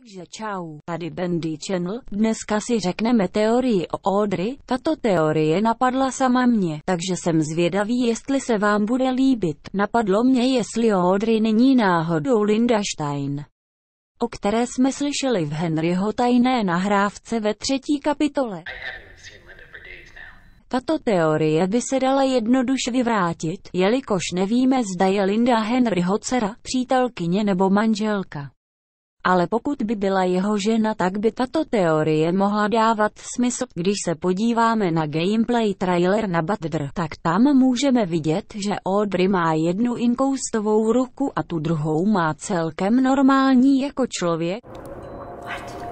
Takže čau, tady Bendy Channel, dneska si řekneme teorii o Audrey, tato teorie napadla sama mě, takže jsem zvědavý jestli se vám bude líbit. Napadlo mě jestli Audrey není náhodou Linda Stein, o které jsme slyšeli v Henryho tajné nahrávce ve třetí kapitole. Tato teorie by se dala jednoduše vyvrátit, jelikož nevíme zda je Linda Henryho dcera, přítelkyně nebo manželka ale pokud by byla jeho žena, tak by tato teorie mohla dávat smysl. Když se podíváme na gameplay trailer na Badr, tak tam můžeme vidět, že Audrey má jednu inkoustovou ruku a tu druhou má celkem normální jako člověk. What?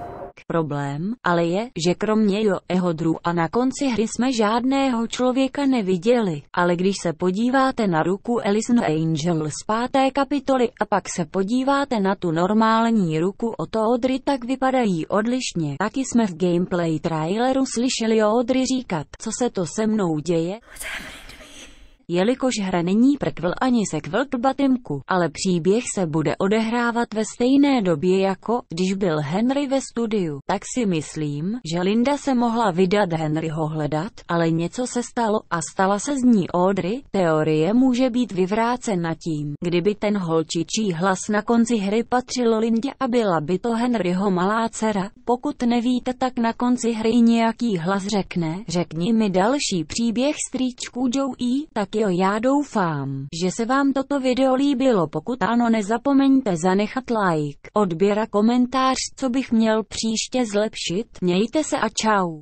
Problém ale je, že kromě jeho dru a na konci hry jsme žádného člověka neviděli, ale když se podíváte na ruku Alison Angel z páté kapitoly a pak se podíváte na tu normální ruku to Odry, tak vypadají odlišně. Taky jsme v gameplay traileru slyšeli Odry říkat, co se to se mnou děje jelikož hra není prequel ani sequel k Batimku, ale příběh se bude odehrávat ve stejné době jako, když byl Henry ve studiu. Tak si myslím, že Linda se mohla vydat Henryho hledat, ale něco se stalo a stala se z ní Audrey. Teorie může být vyvrácena tím, kdyby ten holčičí hlas na konci hry patřil Lindě a byla by to Henryho malá dcera. Pokud nevíte, tak na konci hry nějaký hlas řekne, řekni mi další příběh strýčku Joe E, tak tak jo já doufám, že se vám toto video líbilo, pokud ano nezapomeňte zanechat like, odběr a komentář co bych měl příště zlepšit, mějte se a čau.